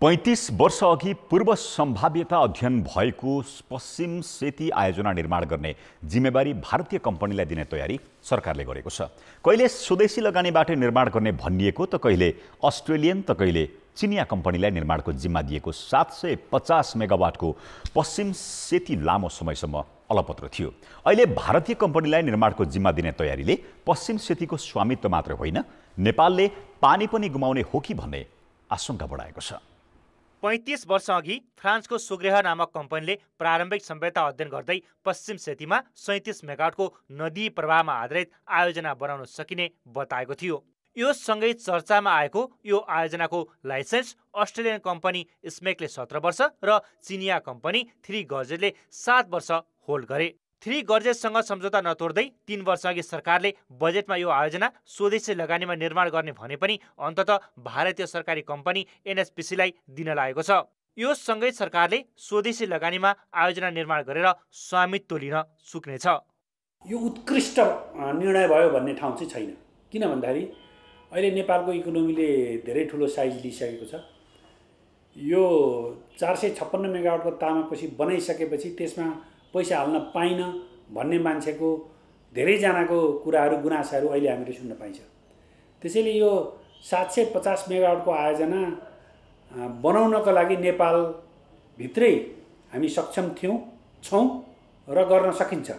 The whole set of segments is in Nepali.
पैँतिस वर्षअघि पूर्व सम्भाव्यता अध्ययन भएको पश्चिम सेती आयोजना निर्माण गर्ने जिम्मेवारी भारतीय कम्पनीलाई दिने तयारी सरकारले गरेको छ कहिले स्वदेशी लगानीबाट निर्माण गर्ने भनिएको त कहिले अस्ट्रेलियन त कहिले चिनिया कम्पनीलाई निर्माणको जिम्मा दिएको सात सय पचास मेगावाटको पश्चिम सेती लामो समयसम्म अलपत्र थियो अहिले भारतीय कम्पनीलाई निर्माणको जिम्मा दिने तयारीले पश्चिम सेतीको स्वामित्व मात्र होइन नेपालले पानी पनि गुमाउने हो कि भन्ने आशंका बढाएको छ पैँतिस वर्षअघि फ्रान्सको सुग्रेह नामक कम्पनीले प्रारम्भिक सभ्यता अध्ययन गर्दै पश्चिम सेतीमा सैतिस मेगाटको नदी प्रवाहमा आधारित आयोजना बनाउन सकिने बताएको थियो यो सँगै चर्चामा आएको यो आयोजनाको लाइसेन्स अस्ट्रेलियन कम्पनी स्मेकले सत्र वर्ष र चिनिया कम्पनी थ्री गजेटले सात वर्ष होल्ड गरे थ्री गर्जेससँग सम्झौता नतोड्दै तीन वर्षअघि सरकारले बजेटमा यो आयोजना स्वदेशी लगानीमा निर्माण गर्ने भने पनि अन्तत भारतीय सरकारी कम्पनी एनएसपिसीलाई दिन लागेको छ यो सँगै सरकारले स्वदेशी लगानीमा आयोजना निर्माण गरेर स्वामित्व लिन सुक्नेछ यो उत्कृष्ट निर्णय भयो भन्ने ठाउँ चाहिँ छैन किन भन्दाखेरि अहिले नेपालको इकोनोमीले धेरै ठुलो साइज लिइसकेको छ यो चार सय छप्पन्न मेगावटको तामाकोसी बनाइसकेपछि त्यसमा पैसा हाल्न पाइनँ भन्ने मान्छेको धेरैजनाको कुराहरू गुनासाहरू अहिले हामीले सुन्न पाइन्छ त्यसैले यो सात सय पचास मेगावटको आयोजना बनाउनको लागि नेपालभित्रै हामी सक्षम थियौँ छौँ र गर्न सकिन्छ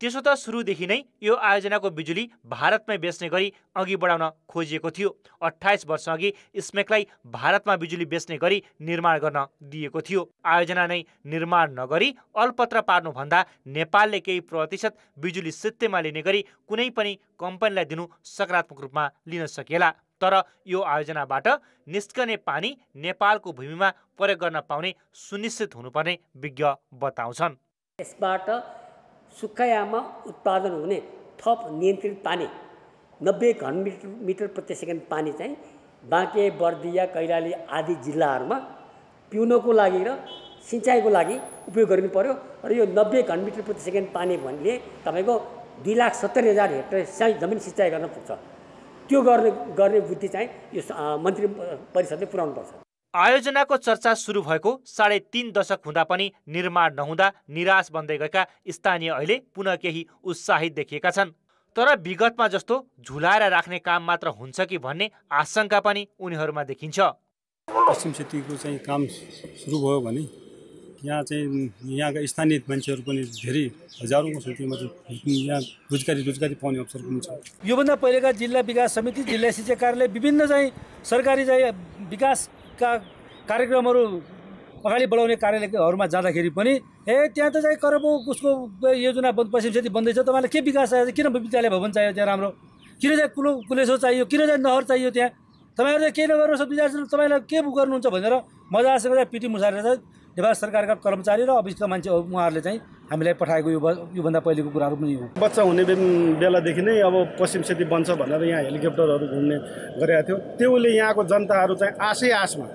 त्यसो त सुरुदेखि नै यो आयोजनाको बिजुली भारतमै बेच्ने गरी अघि बढाउन खोजिएको थियो अठाइस वर्षअघि स्मेकलाई भारतमा बिजुली बेच्ने गरी निर्माण गर्न दिएको थियो आयोजना नै निर्माण नगरी अल्पत्र पार्नुभन्दा नेपालले केही प्रतिशत बिजुली सित्तेमा लिने गरी कुनै पनि कम्पनीलाई दिनु सकारात्मक रूपमा लिन सकिएला तर यो आयोजनाबाट निस्कने पानी नेपालको भूमिमा प्रयोग गर्न पाउने सुनिश्चित हुनुपर्ने विज्ञ बताउँछन् यसबाट सुक्खायामा उत्पादन हुने थप नियन्त्रित पानी नब्बे घन मिटर मिटर प्रति सेकेन्ड पानी चाहिँ बाँके बर्दिया कैलाली आदि जिल्लाहरूमा पिउनको लागि र सिँचाइको लागि उपयोग गर्नु पर्यो र यो नब्बे घन मिटर प्रति सेकेन्ड पानी भन्ने तपाईँको दुई लाख सत्तरी हजार हेक्टर सिँचाइ जमिन सिँचाइ गर्न पुग्छ त्यो गर्ने गर्ने बुद्धि चाहिँ यो मन्त्री परिषदले पुऱ्याउनुपर्छ आयोजनाको चर्चा सुरु भएको साढे तिन दशक हुँदा पनि निर्माण नहुँदा निराश बन्दै गएका स्थानीय अहिले पुनः केही उत्साहित देखिएका छन् तर विगतमा जस्तो झुलाएर राख्ने काम मात्र हुन्छ कि भन्ने आशंका पनि उनीहरूमा देखिन्छ पश्चिम सेतीको चाहिँ काम सुरु भयो भने यहाँ चाहिँ यहाँका स्थानीय मान्छेहरू पनि धेरै हजारौँको सङ्ख्यामा यहाँ रोजगारी रोजगारी पाउने अवसर पनि छ योभन्दा पहिलेका जिल्ला विकास समिति जिल्ला शिक्षा कार्यालय विभिन्न चाहिँ सरकारी चाहिँ विकास का कार्यक्रमहरू अगाडि बढाउने कार्यालयहरूमा जाँदाखेरि पनि ए त्यहाँ त चाहिँ करबो उसको योजना पश्चिम क्षेत्र बन्दैछ तपाईँलाई के विकास चाहिएको किन विद्यालय भवन चाहियो त्यहाँ राम्रो किन चाहिँ कुलो कुलेसो चाहियो किन चाहिँ नहर चाहियो त्यहाँ तपाईँहरू चाहिँ के नगर्नुहोस् विद्यार्थी तपाईँलाई के गर्नुहुन्छ भनेर मजासँग चाहिँ पिटी मुसारेर चाहिँ नेपाल सरकारका कर्मचारी र अफिसका मान्छे उहाँहरूले चाहिँ हामीलाई पठाएको यो योभन्दा पहिलेको कुराहरू पनि हो बच्चा हुने बेलादेखि नै अब पश्चिम सेती बन्छ भनेर यहाँ हेलिकप्टरहरू घुम्ने गरेका थियो त्यसले यहाँको जनताहरू चाहिँ आशै आशमा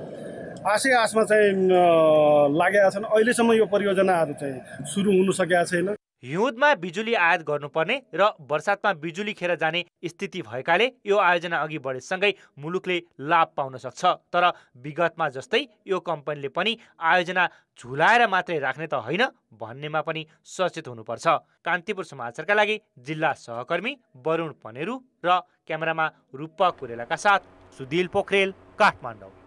आशै आशमा चाहिँ लागेका छन् अहिलेसम्म यो परियोजनाहरू चाहिँ सुरु हुनु सकेका छैन हिउँदमा बिजुली आयात गर्नुपर्ने र बर्सातमा बिजुली खेर जाने स्थिति भएकाले यो आयोजना अघि बढेसँगै मुलुकले लाभ पाउन सक्छ तर विगतमा जस्तै यो कम्पनीले पनि आयोजना झुलाएर मात्रै राख्ने त होइन भन्नेमा पनि सचेत हुनुपर्छ कान्तिपुर समाचारका लागि जिल्ला सहकर्मी वरुण पनेरु र क्यामेरामा रूप कुरेलाका साथ सुदिल पोखरेल काठमाडौँ